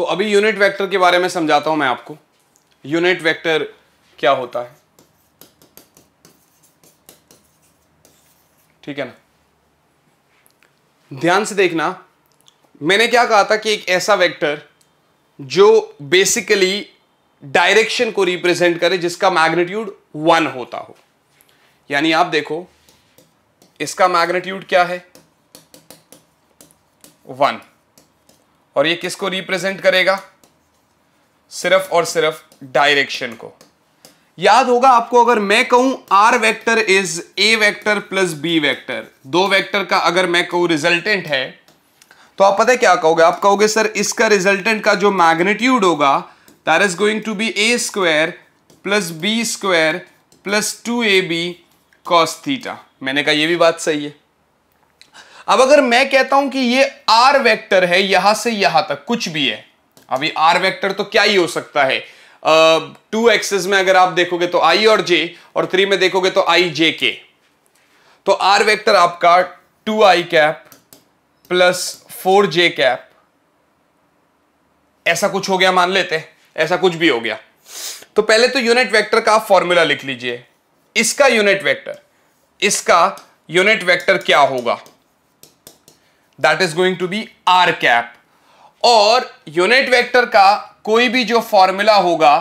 तो अभी unit vector के बारे में समझाता हूं मैं आपको यूनिट वेक्टर क्या होता है ठीक है ना ध्यान से देखना मैंने क्या कहा था कि एक ऐसा वेक्टर जो बेसिकली डायरेक्शन को रिप्रेजेंट करे जिसका मैग्नीट्यूड वन होता हो यानी आप देखो इसका मैग्नीट्यूड क्या है वन और ये किसको रिप्रेजेंट करेगा सिर्फ और सिर्फ डायरेक्शन को याद होगा आपको अगर मैं कहूं R vector is A vector plus B vector दो वेक्टर का अगर मैं कहूं रिजल्टेंट है तो आप पता है क्या कहोगे आप कहोगे सर इसका रिजल्टेंट का जो मैग्नीट्यूड होगा that is going to be A square plus B square plus two A B cos theta मैंने कहा यह भी बात सही है अब अगर मैं कहता हूं कि ये आर वेक्टर है यहां से यहां तक कुछ भी है अभी आर वेक्टर तो क्या ही हो सकता है टू uh, एक्सेस में अगर आप देखोगे तो आई और जे और थ्री में देखोगे तो आई जे के तो आर वेक्टर आपका two I cap plus four J cap ऐसा कुछ हो गया मान लेते ऐसा कुछ भी हो गया तो पहले तो यूनिट वेक्टर का आप फॉर्मूला लिख लीजिए इसका यूनिट वेक्टर इसका यूनिट वेक्टर क्या होगा that is going to be R cap और यूनिट वेक्टर का कोई भी जो फॉर्मूला होगा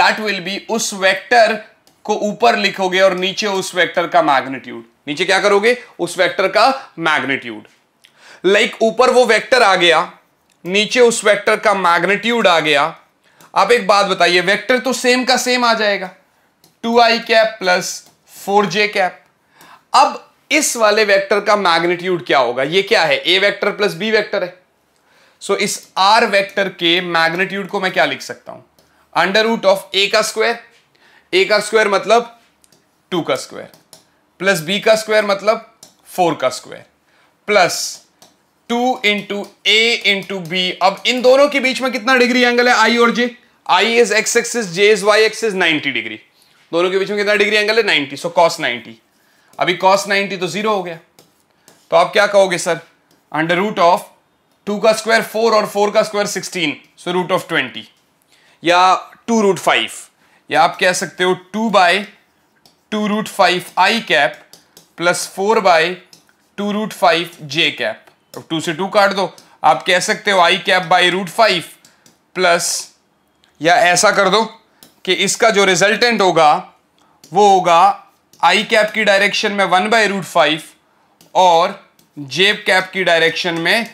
दैट विल बी उस वेक्टर को ऊपर लिखोगे और नीचे उस वेक्टर का मैग्नीट्यूड नीचे क्या करोगे उस वेक्टर का मैग्नीट्यूड लाइक ऊपर वो वेक्टर आ गया नीचे उस वेक्टर का मैग्नीट्यूड आ गया आप एक बात बताइए वेक्टर तो सेम का सेम आ जाएगा two I cap plus four J cap अब इस वाले वेक्टर का मैग्नीट्यूड क्या होगा ये क्या है A vector plus B vector है सो so, इस आर वेक्टर के मैग्नीट्यूड को मैं क्या लिख सकता हूं अंडर रूट ऑफ ए का स्क्वायर ए का स्क्वायर मतलब टू का स्क्वायर प्लस बी का स्क्वायर मतलब फोर का square plus two into A into B अब इन दोनों के बीच में कितना डिग्री एंगल है आई और J I is X axis J is Y axis ninety degree दोनों के बीच में कितना डिग्री एंगल है नाइनटी सो कॉस नाइनटी अभी कॉस 90 तो जीरो हो गया तो आप क्या कहोगे sir under root of two का स्क्वायर फोर और फोर का square sixteen so root of twenty या टू रूट फाइव या आप कह सकते हो two by two root five I cap plus four by two root five J cap अब टू से टू काट दो आप कह सकते हो I cap by root five plus या ऐसा कर दो कि इसका जो रिजल्टेंट होगा वो होगा आई कैप की डायरेक्शन में वन बाई रूट फाइव और जेब कैप की डायरेक्शन में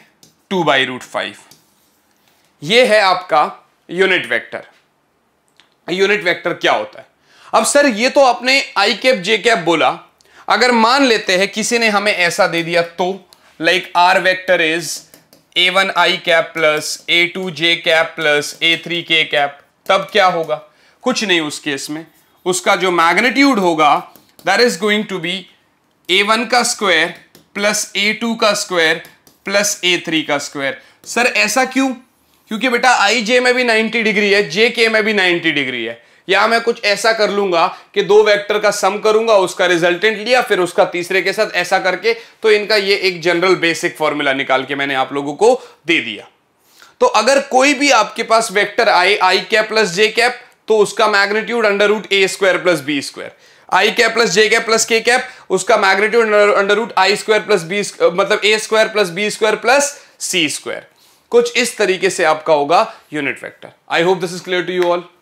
टू बाई रूट फाइव यह है आपका यूनिट वेक्टर यूनिट वेक्टर क्या होता है अब सर ये तो आपने आई कैप जे कैप बोला अगर मान लेते हैं किसी ने हमें ऐसा दे दिया तो like R vector is A one I cap plus A two J cap plus A three K cap तब क्या होगा कुछ नहीं उस केस में उसका जो मैग्नेट्यूड होगा that is going to be A one का स्क्वायर प्लस ए टू का स्क्वायर प्लस ए थ्री का स्क्वायर सर ऐसा क्यों क्योंकि बेटा आई जे में भी 90 डिग्री है जे के में भी 90 डिग्री है या मैं कुछ ऐसा कर लूंगा कि दो वेक्टर का सम करूंगा उसका रिजल्टेंट लिया फिर उसका तीसरे के साथ ऐसा करके तो इनका ये एक जनरल बेसिक फॉर्मूला निकाल के मैंने आप लोगों को दे दिया तो अगर कोई भी आपके पास वेक्टर आए I cap plus J cap तो उसका magnitude under root A square plus B square I cap plus J cap plus K cap उसका magnitude under root I square plus B मतलब A square plus B square plus C square कुछ इस तरीके से आपका होगा unit vector I hope this is clear to you all